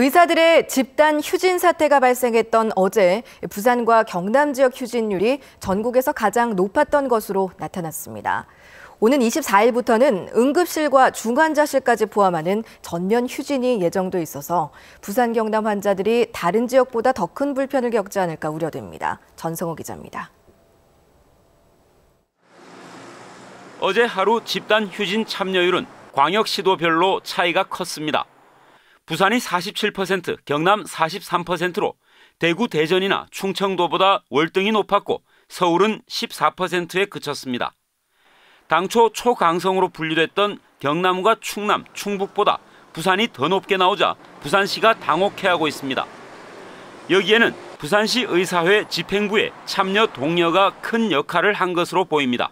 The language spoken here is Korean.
의사들의 집단 휴진 사태가 발생했던 어제 부산과 경남 지역 휴진율이 전국에서 가장 높았던 것으로 나타났습니다. 오는 24일부터는 응급실과 중환자실까지 포함하는 전면 휴진이 예정돼 있어서 부산 경남 환자들이 다른 지역보다 더 큰 불편을 겪지 않을까 우려됩니다. 전성호 기자입니다. 어제 하루 집단 휴진 참여율은 광역시도별로 차이가 컸습니다. 부산이 47%, 경남 43%로 대구, 대전이나 충청도보다 월등히 높았고 서울은 14%에 그쳤습니다. 당초 초강성으로 분류됐던 경남과 충남, 충북보다 부산이 더 높게 나오자 부산시가 당혹해하고 있습니다. 여기에는 부산시 의사회 집행부의 참여 동료가 큰 역할을 한 것으로 보입니다.